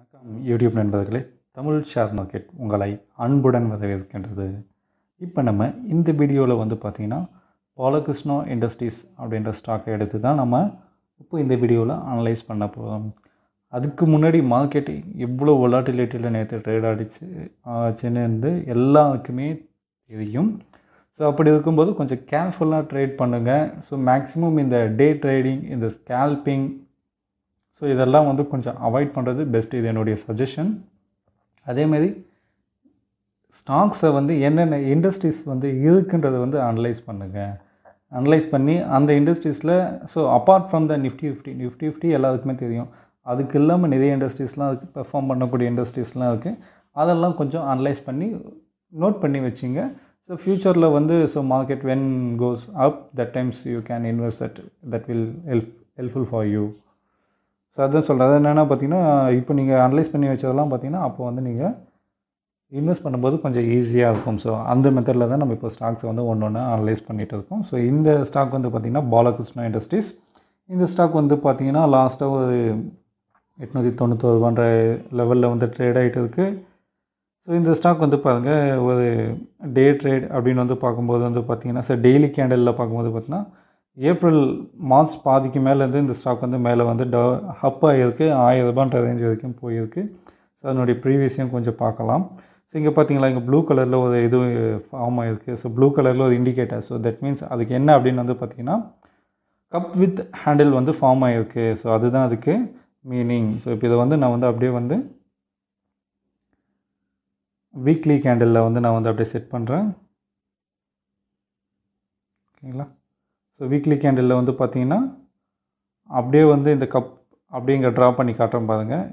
வணக்கம் யூடியூப் நண்பர்களே Tamil share market உங்களை அன்புடன் வரவேற்கின்றது இப்போ நம்ம இந்த வீடியோவில் வந்து பார்த்திங்கன்னா பாலகிருஷ்ணா இண்டஸ்ட்ரீஸ் அப்படின்ற ஸ்டாக்கை எடுத்து தான் நம்ம இப்போ இந்த வீடியோவில் அனலைஸ் பண்ண போகிறோம் அதுக்கு முன்னாடி மார்க்கெட் எவ்வளோ ஒலாட்டிலிட்டியில் நேற்று ட்ரேட் ஆடிச்சு ஆச்சுன்னு இருந்து எல்லாருக்குமே தெரியும் ஸோ அப்படி இருக்கும்போது கொஞ்சம் கேர்ஃபுல்லாக ட்ரேட் பண்ணுங்கள் ஸோ மேக்ஸிமம் இந்த டே ட்ரேடிங் இந்த ஸ்கேல்பிங் ஸோ இதெல்லாம் வந்து கொஞ்சம் அவாய்ட் பண்ணுறது பெஸ்ட் இது என்னுடைய சஜஷன் அதேமாரி ஸ்டாக்ஸை வந்து என்னென்ன இண்டஸ்ட்ரீஸ் வந்து இருக்குன்றது வந்து அனலைஸ் பண்ணுங்கள் அனலைஸ் பண்ணி அந்த இண்டஸ்ட்ரீஸில் so apart from the Nifty fifty Nifty fifty எல்லாத்துக்குமே தெரியும் அதுக்கு இல்லாமல் நிறைய இண்டஸ்ட்ரீஸ்லாம் இருக்குது பெர்ஃபார்ம் பண்ணக்கூடிய இண்டஸ்ட்ரீஸ்லாம் இருக்குது அதெல்லாம் கொஞ்சம் அனலைஸ் பண்ணி நோட் பண்ணி வச்சுங்க ஸோ ஃப்யூச்சரில் வந்து so market when goes up that times you can invest that that will help helpful for you so அதான் சொல்கிறேன் அது என்னென்னா பார்த்தீங்கன்னா இப்போ நீங்கள் அனலைஸ் பண்ணி வச்சதெல்லாம் பார்த்தீங்கன்னா அப்போ வந்து நீங்கள் இன்வெஸ்ட் பண்ணும்போது கொஞ்சம் ஈஸியாக இருக்கும் ஸோ அந்த மெத்தடில் தான் நம்ம இப்போ ஸ்டாக்ஸை வந்து ஒன்று ஒன்று அனலைஸ் பண்ணிகிட்டு இருக்கோம் ஸோ இந்த ஸ்டாக் வந்து பார்த்திங்கன்னா பாலகிருஷ்ணா இண்டஸ்ட்ரீஸ் இந்த ஸ்டாக் வந்து பார்த்திங்கன்னா லாஸ்ட்டாக ஒரு எட்நூற்றி தொண்ணூற்றி ரூபான்ற லெவலில் வந்து ட்ரேட் ஆகிட்டு இருக்குது ஸோ இந்த ஸ்டாக் வந்து பாருங்கள் ஒரு டே ட்ரேட் அப்படின்னு வந்து பார்க்கும்போது வந்து பார்த்திங்கன்னா சார் டெய்லி கேண்டலில் பார்க்கும்போது பார்த்திங்கன்னா ஏப்ரல் மார்ச் பாதிக்கு மேலேருந்து இந்த ஸ்டாக் வந்து மேலே வந்து ட ஹப் ஆகிருக்கு ஆயிரம் ரூபான்ற ரேஞ்ச் வரைக்கும் போயிருக்கு ஸோ அதனுடைய ப்ரீவியஸையும் கொஞ்சம் பார்க்கலாம் ஸோ இங்கே பார்த்தீங்களா இங்கே ப்ளூ கலரில் ஒரு இது ஃபார்ம் ஆகிருக்கு ஸோ ப்ளூ கலரில் ஒரு இண்டிகேட்டர் ஸோ தட் மீன்ஸ் அதுக்கு என்ன அப்படின்னு வந்து பார்த்திங்கன்னா கப் வித் ஹேண்டில் வந்து ஃபார்ம் ஆகிருக்கு ஸோ அதுதான் அதுக்கு மீனிங் ஸோ இப்போ இதை வந்து நான் வந்து அப்படியே வந்து வீக்லி கேண்டிலில் வந்து நான் வந்து அப்படியே செட் பண்ணுறேன் ஓகேங்களா ஸோ வீக்லி கேண்டில் வந்து பார்த்திங்கன்னா அப்படியே வந்து இந்த கப் அப்படியே இங்கே ட்ரா பண்ணி காட்டுறேன் பாருங்கள்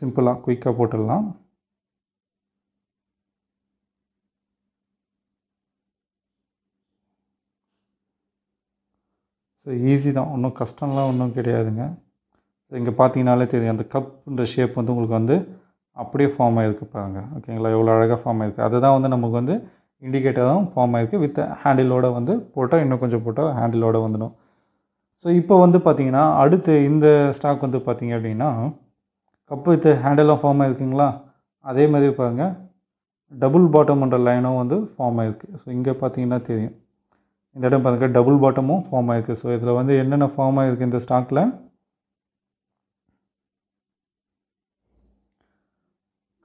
சிம்பிளாக குயிக்காக போட்டுடலாம் ஸோ ஈஸி தான் ஒன்றும் கஷ்டம்லாம் ஒன்றும் கிடையாதுங்க இங்கே பார்த்தீங்கனாலே தெரியும் அந்த கப்புன்ற ஷேப் வந்து உங்களுக்கு வந்து அப்படியே ஃபார்ம் ஆகிருக்கு பாருங்கள் ஓகேங்களா எவ்வளோ அழகாக ஃபார்ம் ஆகிருக்கு அதுதான் வந்து நமக்கு வந்து தான் ஃபார்ம் ஆகிருக்கு வித் ஹேண்டிலோடு வந்து போட்டால் இன்னும் கொஞ்சம் போட்டால் ஹேண்டிலோடு வந்துடும் ஸோ இப்போ வந்து பார்த்திங்கன்னா அடுத்து இந்த ஸ்டாக் வந்து பார்த்திங்க அப்படின்னா கப்பு வித் ஹேண்டிலாம் ஃபார்ம் ஆகிருக்குங்களா அதே மாதிரி பாருங்கள் டபுள் பாட்டம்ன்ற லைனும் வந்து ஃபார்ம் ஆகிருக்கு ஸோ இங்கே பார்த்தீங்கன்னா தெரியும் இந்த இடம் பாருங்கள் டபுள் பாட்டமும் ஃபார்ம் ஆகிருக்கு ஸோ இதில் வந்து என்னென்ன ஃபார்ம் ஆகிருக்கு இந்த ஸ்டாக்கில்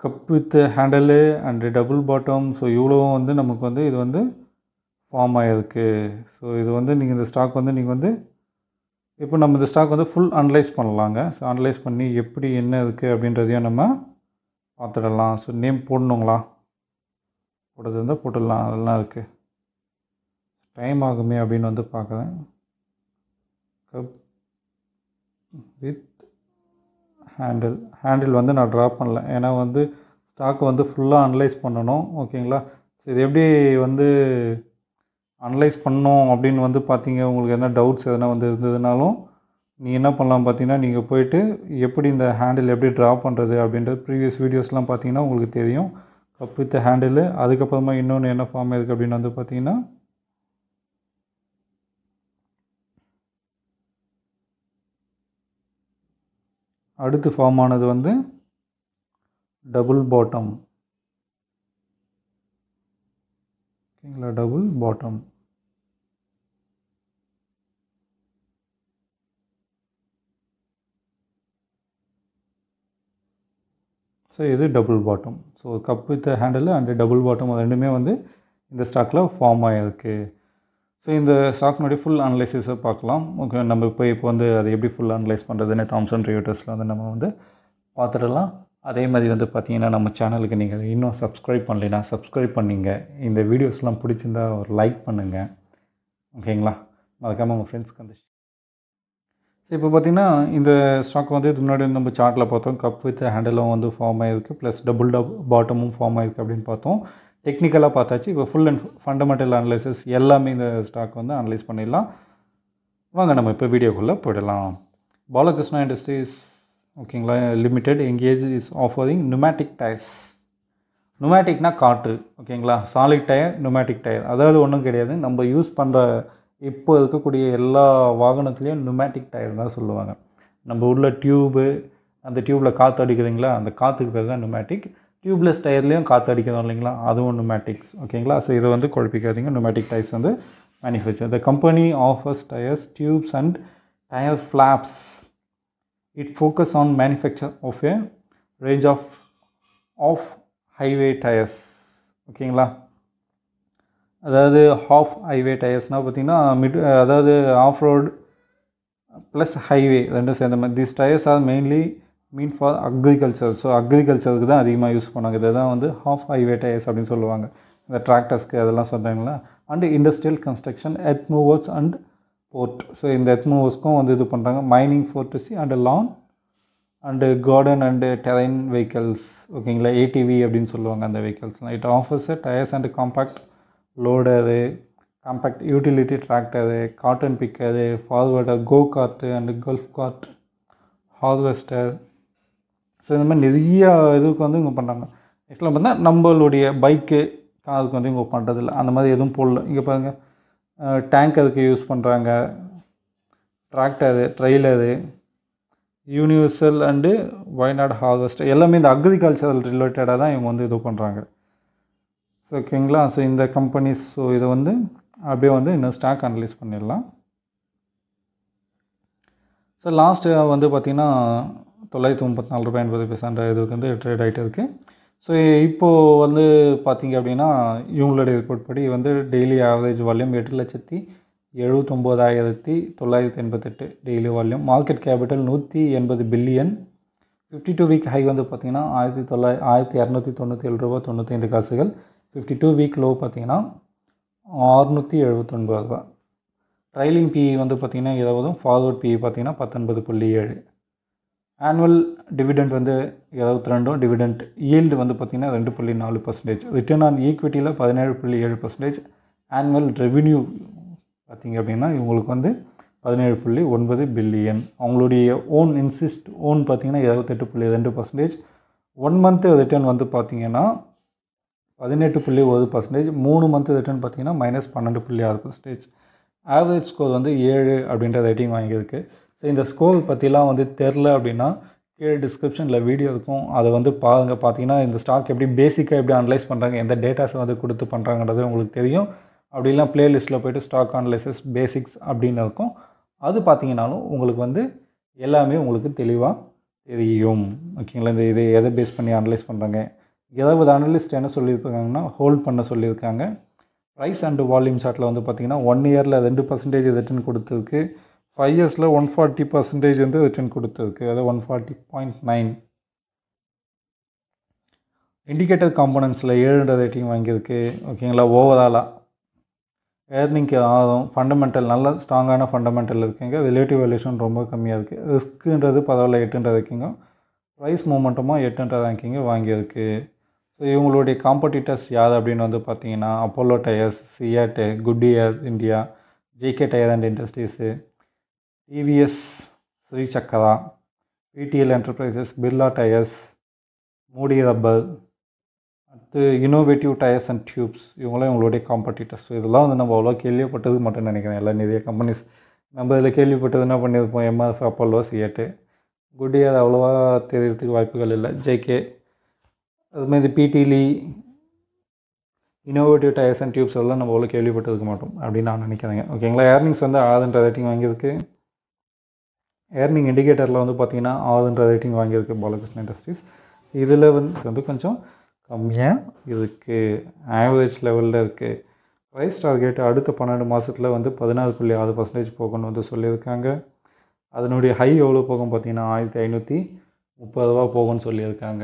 cup with handle and double bottom so இவ்வளோவும் வந்து நமக்கு வந்து இது வந்து ஃபார்ம் ஆகிருக்கு ஸோ இது வந்து நீங்கள் இந்த ஸ்டாக் வந்து நீங்கள் வந்து இப்போ நம்ம இந்த ஸ்டாக் வந்து ஃபுல் அனலைஸ் பண்ணலாங்க ஸோ அனலைஸ் பண்ணி எப்படி என்ன இருக்குது அப்படின்றதையும் நம்ம பார்த்துடலாம் ஸோ நேம் போடணுங்களா போடுறது இருந்தால் போட்டுடலாம் அதெல்லாம் இருக்குது டைம் ஆகுமே அப்படின்னு வந்து பார்க்குறேன் கப் வித் ஹேண்டில் ஹேண்டில் வந்து நான் ட்ரா பண்ணல ஏன்னா வந்து ஸ்டாக் வந்து ஃபுல்லாக அனலைஸ் பண்ணணும் ஓகேங்களா இது எப்படி வந்து அனலைஸ் பண்ணோம் அப்படின்னு வந்து பார்த்தீங்க உங்களுக்கு என்ன டவுட்ஸ் எதனா வந்து இருந்ததுனாலும் நீங்கள் என்ன பண்ணலாம் பார்த்தீங்கன்னா நீங்கள் போயிட்டு எப்படி இந்த ஹேண்டில் எப்படி ட்ரா பண்ணுறது அப்படின்றது ப்ரீவியஸ் வீடியோஸ்லாம் பார்த்தீங்கன்னா உங்களுக்கு தெரியும் கப் வித் ஹேண்டிலு அதுக்கப்புறமா இன்னொன்று என்ன ஃபார்ம் இருக்குது அப்படின்னு வந்து பார்த்தீங்கன்னா அடுத்து ஃபார்ம் ஆனது வந்து டபுள் பாட்டம் ஓகேங்களா டபுள் பாட்டம் ஸோ இது double bottom so cup with handle and double bottom அது ரெண்டுமே வந்து இந்த ஸ்டாக்கில் ஃபார்ம் ஆகிருக்கு ஸோ இந்த ஸ்டாக்னுடைய ஃபுல் அனலைசிஸை பார்க்கலாம் ஓகே நம்ம இப்போ இப்போ வந்து அது எப்படி ஃபுல் அனலைஸ் பண்ணுறதுன்னு தாம்சன் ரியூட்டர்ஸில் வந்து நம்ம வந்து பார்த்துடலாம் அதே மாதிரி வந்து பார்த்திங்கன்னா நம்ம சேனலுக்கு நீங்கள் இன்னும் சப்ஸ்கிரைப் பண்ணலைன்னா சப்ஸ்கிரைப் பண்ணிங்க இந்த வீடியோஸ்லாம் பிடிச்சிருந்தா ஒரு லைக் பண்ணுங்கள் ஓகேங்களா மறக்காமல் உங்கள் ஃப்ரெண்ட்ஸ்க்கு வந்து இப்போ பார்த்திங்கன்னா இந்த ஸ்டாக் வந்து இது முன்னாடி நம்ம சார்ட்டில் பார்த்தோம் கப் வித் ஹேண்டலும் வந்து ஃபார்ம் ஆகிருக்கு ப்ளஸ் டபுள் டப் பாட்டமும் ஃபார்ம் ஆகிருக்கு அப்படின்னு பார்த்தோம் டெக்னிக்கலாக பார்த்தாச்சு இப்போ ஃபுல் அண்ட் ஃபண்டமெண்டல் அனலைசஸ் எல்லாமே இந்த ஸ்டாக் வந்து அனலைஸ் பண்ணிடலாம் வாங்க நம்ம இப்போ வீடியோக்குள்ளே போயிடலாம் பாலகிருஷ்ணா இண்டஸ்ட்ரீஸ் ஓகேங்களா limited engage is offering pneumatic tyres நுமேட்டிக்னால் காற்று ஓகேங்களா சாலிட் டயர் நுமேட்டிக் டயர் அதாவது ஒன்றும் கிடையாது நம்ம யூஸ் பண்ணுற இப்போ இருக்கக்கூடிய எல்லா வாகனத்துலேயும் நுமேட்டிக் டயர் தான் சொல்லுவாங்க நம்ம உள்ள டியூபு அந்த டியூப்பில் காற்று அடிக்கிறீங்களா அந்த காற்றுக்கு பேர் தான் நுமேட்டிக் டியூப்லெஸ் டயர்லேயும் காற்று அடிக்கணும் இல்லைங்களா அதுவும் நுமேட்டிக்ஸ் ஓகேங்களா ஸோ இதை வந்து குழப்பிக்காதீங்க நுமேட்டிக் டயர்ஸ் வந்து manufacture the company offers tyres tubes and tyre flaps it focus on manufacture of a range of of highway tyres ஓகேங்களா அதாவது ஹாஃப் ஹைவே டயர்ஸ்னால் பார்த்திங்கன்னா மிட் அதாவது ஆஃப் ரோடு ப்ளஸ் ஹைவே ரெண்டும் சேர்ந்த மாதிரி these tyres are mainly meant for agriculture so அக்ரிகல்ச்சருக்கு தான் அதிகமாக யூஸ் பண்ணுவாங்க இதை தான் வந்து ஹாஃப் ஹைவே டயர்ஸ் அப்படின்னு சொல்லுவாங்க இந்த டிராக்டர்ஸ்க்கு அதெல்லாம் சொல்கிறாங்களா and industrial construction earth movers and port so இந்த எத் மூவர்ஸ்க்கும் வந்து இது பண்ணுறாங்க mining forestry and lawn and garden and terrain vehicles ஓகேங்களா ஏடிவி அப்படின்னு சொல்லுவாங்க அந்த வெஹிக்கல்ஸ்லாம் it offers tyres and compact loader compact utility tractor cotton picker forwarder go cart and golf cart harvester so இந்த மாதிரி நிறைய இதுக்கு வந்து இவங்க பண்ணுறாங்க ஆக்சுவலாக பார்த்தீங்கன்னா நம்மளுடைய பைக்கு அதுக்கு வந்து இவங்க பண்ணுறதில்ல அந்த மாதிரி எதுவும் போடல இங்கே பாருங்கள் டேங்க் அதுக்கு யூஸ் பண்ணுறாங்க tractor trailer universal and Wayanad harvest எல்லாமே இந்த அக்ரிகல்ச்சரல் ரிலேட்டடாக தான் இவங்க வந்து இது பண்ணுறாங்க ஓகேங்களா ஸோ இந்த கம்பெனிஸ் ஸோ இதை வந்து அப்படியே வந்து இன்னும் ஸ்டாக் அனலைஸ் பண்ணிடலாம் ஸோ லாஸ்ட்டு வந்து பார்த்திங்கன்னா தொள்ளாயிரத்தி முப்பத்தி நாலு ரூபாய் எண்பது பைசான்ற இதுக்கு வந்து ட்ரேட் ஆகிட்டு இருக்குது ஸோ இப்போது வந்து பார்த்திங்க அப்படின்னா இவங்களுடைய ரிப்போர்ட் படி வந்து டெய்லி ஆவரேஜ் வால்யூம் எட்டு லட்சத்தி எழுபத்தொம்போதாயிரத்தி தொள்ளாயிரத்தி எண்பத்தெட்டு டெய்லி வால்யூம் மார்க்கெட் கேபிட்டல் நூற்றி எண்பது billion fifty two week high வந்து பார்த்திங்கன்னா ஆயிரத்தி தொள்ளாய ஆயிரத்தி இரநூத்தி தொண்ணூற்றி ஏழு ரூபா தொண்ணூற்றி காசுகள் ஃபிஃப்டி டூ வீக் லோ பார்த்திங்கன்னா அறுநூற்றி எழுபத்தொன்பது ரூபா ட்ரைலிங் பிஇ e வந்து பார்த்திங்கன்னா இருபதும் ஃபார்வர்ட் பிஇ e பார்த்திங்கன்னா பத்தொன்பது புள்ளி ஏழு ஆனுவல் டிவிடெண்ட் வந்து இருபத்தி ரெண்டும் டிவிடெண்ட் ஈல்டு வந்து பார்த்திங்கன்னா ரெண்டு புள்ளி நாலு பர்சன்டேஜ் ரிட்டர்ன் ஆன் ஈக்விட்டியில் பதினேழு புள்ளி ஏழு பர்சன்டேஜ் ஆனுவல் ரெவின்யூ பார்த்திங்க அப்படின்னா இவங்களுக்கு வந்து பதினேழு புள்ளி ஒன்பது பில்லியன் அவங்களுடைய ஓன் இன்சிஸ்ட் ஓன் பார்த்திங்கன்னா இருபத்தெட்டு புள்ளி ரெண்டு பர்சன்டேஜ் ஒன் மந்த்து ரிட்டர்ன் வந்து பார்த்திங்கன்னா பதினெட்டு புள்ளி ஒரு பர்சன்டேஜ் மூணு மந்த்து ரிட்டர்ன் பார்த்திங்கன்னா மைனஸ் பன்னெண்டு புள்ளி ஆறு பர்சன்டேஜ் ஆவரேஜ் ஸ்கோர் வந்து ஏழு அப்படின்ற ரேட்டிங் வாங்கியிருக்கு ஸோ இந்த ஸ்கோல் பற்றிலாம் வந்து தெரில அப்படின்னா கீழே டிஸ்கிரிப்ஷனில் வீடியோ இருக்கும் அதை வந்து பாருங்கள் பார்த்தீங்கன்னா இந்த ஸ்டாக் எப்படி பேசிக்காக எப்படி அனலைஸ் பண்ணுறாங்க எந்த டேட்டாஸை வந்து கொடுத்து பண்ணுறாங்கன்றது உங்களுக்கு தெரியும் அப்படிலாம் ப்ளேலிஸ்ட்டில் போய்ட்டு ஸ்டாக் அனலைசஸ் பேசிக்ஸ் அப்படின்னு இருக்கும் அது பார்த்தீங்கன்னாலும் உங்களுக்கு வந்து எல்லாமே உங்களுக்கு தெளிவாக தெரியும் ஓகேங்களா இந்த இதை எதை பேஸ் பண்ணி அனலைஸ் பண்ணுறாங்க ஏதாவது அனலிஸ்ட் என்ன சொல்லியிருக்காங்கன்னா ஹோல்ட் பண்ண சொல்லியிருக்காங்க ப்ரைஸ் அண்டு வால்யூம் சார்ட்டில் வந்து பார்த்திங்கன்னா ஒன் இயரில் ரெண்டு பர்சன்டேஜ் ரிட்டர்ன் கொடுத்துருக்கு ஃபைவ் இயர்ஸில் ஒன் ஃபார்ட்டி பர்சன்டேஜ் வந்து ரிட்டர்ன் கொடுத்துருக்கு அதாவது one forty point nine indicator காம்பனன்ட்ஸில் ஏழுன்ற ரேட்டிங் வாங்கியிருக்கு ஓகேங்களா ஓவராலாக ஏர்னிங்க்கு ஆகும் ஃபண்டமெண்டல் நல்ல ஸ்ட்ராங்கான ஃபண்டமெண்டல் இருக்குங்க ரிலேட்டிவ் வேல்யூஷன் ரொம்ப கம்மியாக இருக்குது ரிஸ்க்குன்றது பரவாயில்ல எட்டுன்றது இருக்குங்க ப்ரைஸ் மூமெண்ட்டுமாக எட்டுன்றது ரேங்கிங்க வாங்கியிருக்கு ஸோ இவங்களுடைய காம்படிட்டர்ஸ் யார் அப்படின்னு வந்து பார்த்தீங்கன்னா Apollo tyres CEAT Goodyear India JK tyre and industries TVS Sri Chakra PTL enterprises Birla tyres Modi rubber அடுத்து இனோவேட்டிவ் டயர்ஸ் அண்ட் டியூப்ஸ் இவங்களாம் இவங்களுடைய காம்படிட்டர்ஸ் இதெல்லாம் வந்து நம்ம அவ்வளோ கேள்விப்பட்டது மட்டும் நினைக்கிறேன் எல்லா நிறைய கம்பெனிஸ் நம்ம இதில் கேள்விப்பட்டது என்ன பண்ணியிருப்போம் எம்எஃப் அப்பல்லோ சிஎட்டு குட்டி அது அவ்வளோவா தெரியறதுக்கு வாய்ப்புகள் இல்லை ஜேகே அதுமாதிரி PTL innovative tyres and tubes எல்லாம் நம்ம அவ்வளோ கேள்விப்பட்டிருக்க மாட்டோம் அப்படின்னு நான் நினைக்கிறேங்க ஓகேங்களா ஏர்னிங்ஸ் வந்து ஆறுன்ற ரேட்டிங் வாங்கியிருக்கு ஏர்னிங் இண்டிகேட்டரில் வந்து பார்த்திங்கன்னா ஆறுன்ற ரேட்டிங் வாங்கியிருக்கு பாலகிருஷ்ண இண்டஸ்ட்ரீஸ் இதில் வந்து வந்து கொஞ்சம் கம்மியாக இதுக்கு ஆவரேஜ் லெவலில் இருக்குது ப்ரைஸ் டார்கெட் அடுத்த பன்னெண்டு மாதத்தில் வந்து பதினாறு புள்ளி ஆறு பர்சன்டேஜ் போகணும்னு வந்து சொல்லியிருக்காங்க அதனுடைய ஹை எவ்வளோ போகும் பார்த்திங்கன்னா ஆயிரத்தி ஐநூற்றி முப்பது ரூபா போகும்னு சொல்லியிருக்காங்க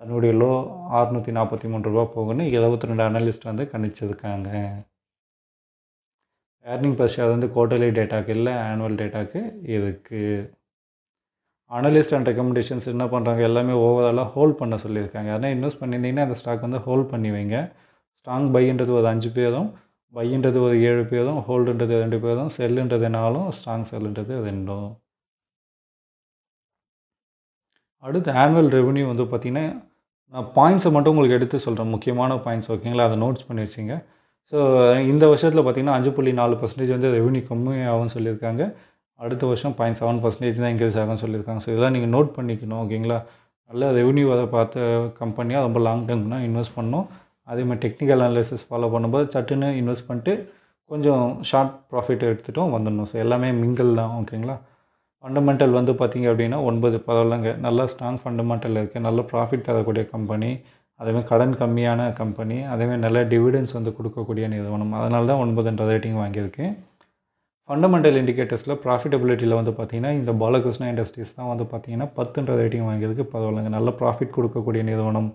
அதனுடைய லோ அறுநூற்றி நாற்பத்தி மூணு ரூபா போகும்னு இருபத்தி ரெண்டு அனலிஸ்ட் வந்து கணிச்சிருக்காங்க ஏர்னிங் பர் ஷேர் வந்து குவார்டர்லி டேட்டாக்கு இல்லை ஆனுவல் டேட்டாக்கு இருக்குது அனலிஸ்ட் அண்ட் ரெக்கமெண்டேஷன்ஸ் என்ன பண்ணுறாங்க எல்லாமே ஓவராலாக ஹோல்ட் பண்ண சொல்லியிருக்காங்க அதனால் இன்வெஸ்ட் பண்ணியிருந்தீங்கன்னா அந்த ஸ்டாக் வந்து ஹோல்ட் பண்ணி வைங்க ஸ்ட்ராங் பையன்றது ஒரு அஞ்சு பேரும் பையன்றது ஒரு ஏழு பேரும் ஹோல்டுன்றது ரெண்டு பேரும் செல்லுன்றது நாலும் ஸ்ட்ராங் செல்லுன்றது ரெண்டும் அடுத்து ஆனுவல் ரெவன்யூ வந்து பார்த்திங்கன்னா நான் பாயிண்ட்ஸை மட்டும் உங்களுக்கு எடுத்து சொல்கிறேன் முக்கியமான பாயிண்ட்ஸ் ஓகேங்களா அதை நோட்ஸ் பண்ணி வச்சிங்க ஸோ இந்த வருஷத்தில் பார்த்திங்கன்னா அஞ்சு புள்ளி நாலு பர்சன்டேஜ் வந்து ரெவன்யூ கம்மியாகும்னு சொல்லியிருக்காங்க அடுத்த வருஷம் பாயிண்ட் செவன் பர்சன்டேஜ் தான் இன்க்ரீஸ் ஆகும்னு சொல்லியிருக்காங்க ஸோ இதெல்லாம் நீங்கள் நோட் பண்ணிக்கணும் ஓகேங்களா நல்ல ரெவன்யூ அதை பார்த்த கம்பெனியாக ரொம்ப லாங் டேர்ம்னா இன்வெஸ்ட் பண்ணணும் அதேமாதிரி டெக்னிக்கல் அனாலிசிஸ் ஃபாலோ பண்ணும்போது சட்டுன்னு இன்வெஸ்ட் பண்ணிட்டு கொஞ்சம் ஷார்ட் ப்ராஃபிட் எடுத்துகிட்டும் வந்துடணும் ஸோ எல்லாமே மிங்கிள் தான் ஓகேங்களா ஃபண்டமெண்டல் வந்து பார்த்திங்க அப்படின்னா ஒன்பது பரவாயில்லங்க நல்லா ஸ்ட்ராங் ஃபண்டமெண்டல் இருக்குது நல்ல ப்ராஃபிட் தரக்கூடிய கம்பெனி அதேமாதிரி கடன் கம்மியான கம்பெனி அதேமாதிரி நல்ல டிவிடென்ஸ் வந்து கொடுக்கக்கூடிய நிறுவனம் அதனால தான் ஒன்பதுன்ற ரேட்டிங் வாங்கியிருக்கு ஃபண்டமெண்டல் இண்டிகேட்டர்ஸில் ப்ராஃபிட்டபிலிட்டியில் வந்து பார்த்திங்கன்னா இந்த பாலகிருஷ்ணா இண்டஸ்ட்ரீஸ் தான் வந்து பார்த்திங்கன்னா பத்துன்ற ரேட்டிங் வாங்கியிருக்கு பரவாயில்லைங்க நல்ல ப்ராஃபிட் கொடுக்கக்கூடிய நிறுவனம்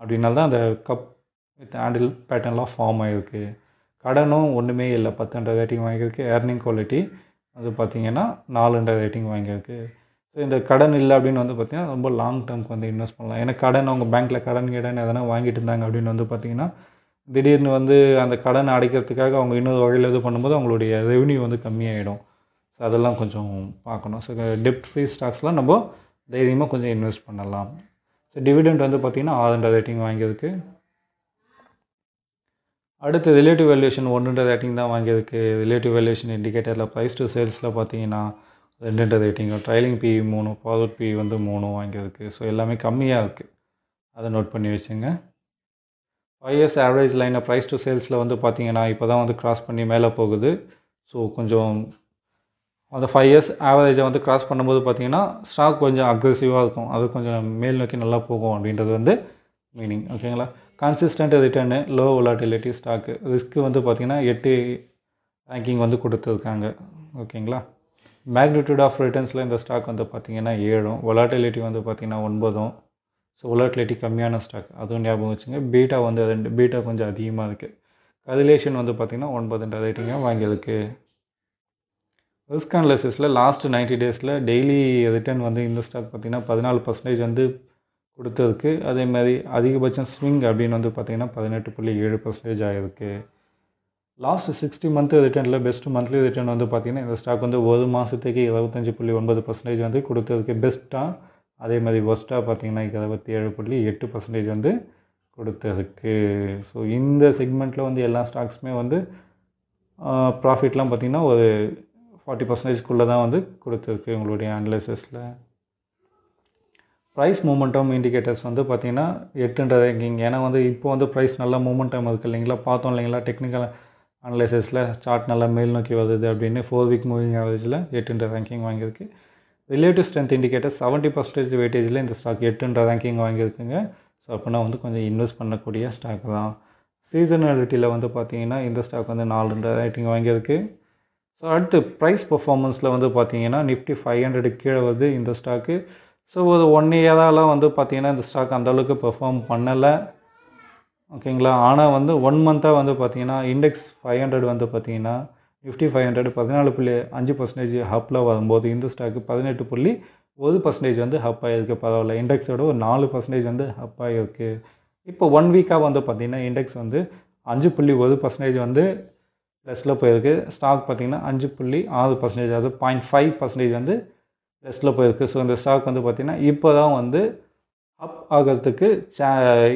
அப்படின்னால தான் அந்த கப் வித் ஹேண்டில் பேட்டர்ன்லாம் ஃபார்ம் ஆகிருக்கு கடனும் ஒன்றுமே இல்லை பத்துன்ற ரேட்டிங் வாங்கியிருக்கு ஏர்னிங் குவாலிட்டி அது பார்த்திங்கன்னா நாலுன்ற ரேட்டிங் வாங்கியிருக்கு ஸோ இந்த கடன் இல்லை அப்படின்னு வந்து பார்த்திங்கன்னா ரொம்ப லாங் டேர்முக்கு வந்து இன்வெஸ்ட் பண்ணலாம் ஏன்னா கடன் அவங்க பேங்க்கில் கடன் கிடன் எதனா வாங்கிட்டு இருந்தாங்க அப்படின்னு வந்து பார்த்திங்கன்னா திடீர்னு வந்து அந்த கடன் அடைக்கிறதுக்காக அவங்க இன்னொரு வகையில் இது பண்ணும்போது அவங்களுடைய ரெவன்யூ வந்து கம்மியாகிடும் ஸோ அதெல்லாம் கொஞ்சம் பார்க்கணும் ஸோ டெப்ட் ஃப்ரீ ஸ்டாக்ஸ்லாம் நம்ம தைரியமாக கொஞ்சம் இன்வெஸ்ட் பண்ணலாம் ஸோ டிவிடெண்ட் வந்து பார்த்திங்கன்னா ஆறு ரேட்டிங் வாங்கியிருக்கு அடுத்து ரிலேட்டிவ் வேல்யூஷன் ஒன்றுன்ற ரேட்டிங் தான் வாங்கியிருக்கு ரிலேட்டிவ் வேல்யூஷன் இண்டிகேட்டரில் ப்ரைஸ் டு சேல்ஸில் பார்த்தீங்கன்னா ரெண்டு ரேட்டிங்கும் ட்ரைலிங் பி மூணு பாஸ் பி வந்து மூணும் வாங்கியிருக்கு ஸோ எல்லாமே கம்மியாக இருக்குது அதை நோட் பண்ணி வச்சுங்க ஃபைவ் இயர்ஸ் ஆவரேஜ் லைனை ப்ரைஸ் டு சேல்ஸில் வந்து பார்த்திங்கன்னா இப்போ தான் வந்து க்ராஸ் பண்ணி மேலே போகுது ஸோ கொஞ்சம் அந்த ஃபைவ் இயர்ஸ் ஆவரேஜை வந்து க்ராஸ் பண்ணும்போது பார்த்திங்கன்னா ஸ்டாக் கொஞ்சம் அக்ரெசிவாக இருக்கும் அது கொஞ்சம் மேல் நோக்கி நல்லா போகும் அப்படின்றது வந்து மீனிங் ஓகேங்களா consistent return low volatility stock risk வந்து பார்த்திங்கன்னா எட்டு ரேங்கிங் வந்து கொடுத்துருக்காங்க ஓகேங்களா மேக்னிடியூட் ஆஃப் ரிட்டர்ன்ஸில் இந்த ஸ்டாக் வந்து பார்த்திங்கன்னா ஏழும் ஒலாட்டிலிட்டி வந்து பார்த்திங்கன்னா ஒன்பதும் ஸோ ஒலாட்டிலிட்டி கம்மியான ஸ்டாக் அதுவும் ஞாபகம் வச்சுங்க பீட்டா வந்து ரெண்டு பீட்டா கொஞ்சம் அதிகமாக இருக்குது கதிலேஷன் வந்து பார்த்திங்கன்னா ஒன்பதுன்ற ரேட்டிங்காக வாங்கியிருக்கு ரிஸ்க் அனலிசிஸில் லாஸ்ட்டு நைன்ட்டி டேஸில் டெய்லி ரிட்டர்ன் வந்து இந்த ஸ்டாக் பார்த்திங்கன்னா பதினாலு பர்சன்டேஜ் வந்து கொடுத்துருக்கு அதே மாதிரி அதிகபட்சம் ஸ்விங் அப்படின்னு வந்து பார்த்திங்கன்னா பதினெட்டு புள்ளி ஏழு பர்சன்டேஜ் ஆகிருக்கு லாஸ்ட் சிக்ஸ்டி மந்த் ரிட்டர்னில் பெஸ்ட் மந்த்லி ரிட்டர்ன் வந்து பார்த்தீங்கன்னா இந்த ஸ்டாக் வந்து ஒரு மாதத்துக்கு இருபத்தஞ்சி புள்ளி ஒன்பது பர்சன்டேஜ் வந்து கொடுத்துருக்கு பெஸ்ட்டாக அதே மாதிரி ஒஸ்ட்டாக பார்த்தீங்கன்னா இருபத்தி ஏழு புள்ளி எட்டு பர்சன்டேஜ் வந்து கொடுத்துருக்கு ஸோ இந்த செக்மெண்ட்டில் வந்து எல்லா ஸ்டாக்ஸுமே வந்து ப்ராஃபிட்லாம் பார்த்திங்கன்னா ஒரு ஃபார்ட்டி பர்சன்டேஜ்க்குள்ளே தான் வந்து கொடுத்துருக்கு உங்களுடைய அனலிசிஸில் ப்ரைஸ் மூமெண்டம் இண்டிகேட்டர்ஸ் வந்து பார்த்திங்கன்னா எட்டுன்ற ரேங்கிங் ஏன்னா வந்து இப்போ வந்து ப்ரைஸ் நல்லா மூமெண்டம் இருக்குது இல்லைங்களா பார்த்தோம் இல்லைங்களா டெக்னிக்கலாக அனலைசஸில் சார்ட் நல்லா மேல் நோக்கி வருது அப்படின்னு ஃபோர் வீக் மூவிங் ஆவரேஜில் எட்டுன்ற ரேங்கிங் வாங்கியிருக்கு relative strength indicator seventy percentage வெயிட்டேஜில் இந்த ஸ்டாக் எட்டுன்ற ரேங்கிங் வாங்கியிருக்குங்க ஸோ அப்படின்னா வந்து கொஞ்சம் இன்வெஸ்ட் பண்ணக்கூடிய ஸ்டாக் தான் சீசனாலிட்டியில் வந்து பார்த்திங்கன்னா இந்த ஸ்டாக் வந்து நாலுன்ற ரேட்டிங் வாங்கியிருக்கு ஸோ அடுத்து ப்ரைஸ் பர்ஃபார்மன்ஸில் வந்து பார்த்தீங்கன்னா நிஃப்டி ஃபைவ் ஹண்ட்ரடு கீழே வருது இந்த ஸ்டாக்கு ஸோ ஒரு ஒன் இயராலாம் வந்து பார்த்திங்கன்னா இந்த ஸ்டாக் அந்தளவுக்கு பெர்ஃபார்ம் பண்ணலை ஓகேங்களா ஆனால் வந்து ஒன் மந்த்தாக வந்து பார்த்திங்கன்னா இண்டெக்ஸ் ஃபைவ் ஹண்ட்ரட் வந்து பார்த்திங்கன்னா நிஃப்டி ஃபைவ் ஹண்ட்ரட் பதினாலு புள்ளி அஞ்சு பர்சன்டேஜ் ஹப்பில் வரும்போது இந்த ஸ்டாக்கு பதினெட்டு புள்ளி ஒரு பர்சன்டேஜ் வந்து ஹப் ஆகிருக்கு பரவாயில்ல இண்டெக்ஸோட ஒரு நாலு பர்சன்டேஜ் வந்து ஹப் ஆகியிருக்கு இப்போ ஒன் வீக்காக வந்து பார்த்திங்கன்னா இண்டெக்ஸ் வந்து அஞ்சு புள்ளி ஒரு பர்சன்டேஜ் வந்து ப்ளஸில் போயிருக்கு ஸ்டாக் பார்த்திங்கன்னா அஞ்சு புள்ளி ஆறு பர்சன்டேஜ் அதாவது பாயிண்ட் ஃபைவ் பர்சன்டேஜ் வந்து ப்ளஸில் போயிருக்கு ஸோ இந்த ஸ்டாக் வந்து பார்த்திங்கன்னா இப்போ தான் வந்து அப் ஆகிறதுக்கு சே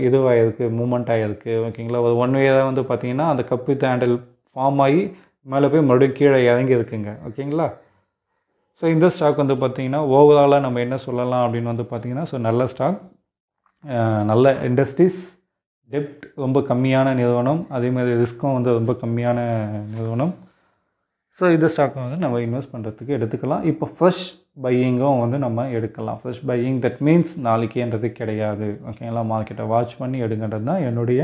இதுவாகிருக்கு மூமெண்ட் ஆகிருக்கு ஓகேங்களா ஒரு ஒன் வேதாக வந்து பார்த்தீங்கன்னா அந்த கப்பு ஹேண்டில் ஃபார்ம் ஆகி மேலே போய் மறுபடியும் கீழே இறங்கி இருக்குங்க ஓகேங்களா ஸோ இந்த ஸ்டாக் வந்து பார்த்திங்கன்னா ஓவராலாக நம்ம என்ன சொல்லலாம் அப்படின்னு வந்து பார்த்திங்கன்னா ஸோ நல்ல ஸ்டாக் நல்ல இண்டஸ்ட்ரீஸ் டெப்ட் ரொம்ப கம்மியான நிறுவனம் அதேமாதிரி ரிஸ்க்கும் வந்து ரொம்ப கம்மியான நிறுவனம் ஸோ இந்த ஸ்டாக்கை வந்து நம்ம இன்வெஸ்ட் பண்ணுறதுக்கு எடுத்துக்கலாம் இப்போ ஃப்ரெஷ் பையிங்கும் வந்து நம்ம எடுக்கலாம் ஃப்ரெஷ் பையிங் தட் மீன்ஸ் நாளைக்குன்றது கிடையாது ஓகேங்களா மார்க்கெட்டை வாட்ச் பண்ணி எடுங்கன்றது தான் என்னுடைய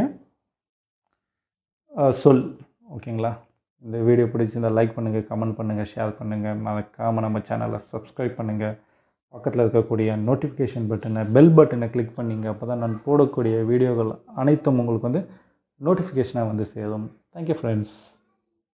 சொல் ஓகேங்களா இந்த வீடியோ பிடிச்சிருந்தால் லைக் பண்ணுங்கள் கமெண்ட் பண்ணுங்கள் ஷேர் பண்ணுங்கள் மறக்காமல் நம்ம சேனலை சப்ஸ்கிரைப் பண்ணுங்கள் பக்கத்தில் இருக்கக்கூடிய நோட்டிஃபிகேஷன் பட்டனை பெல் பட்டனை கிளிக் பண்ணிங்க அப்போ தான் நான் போடக்கூடிய வீடியோக்கள் அனைத்தும் உங்களுக்கு வந்து நோட்டிஃபிகேஷனாக வந்து சேரும் தேங்க்யூ ஃப்ரெண்ட்ஸ்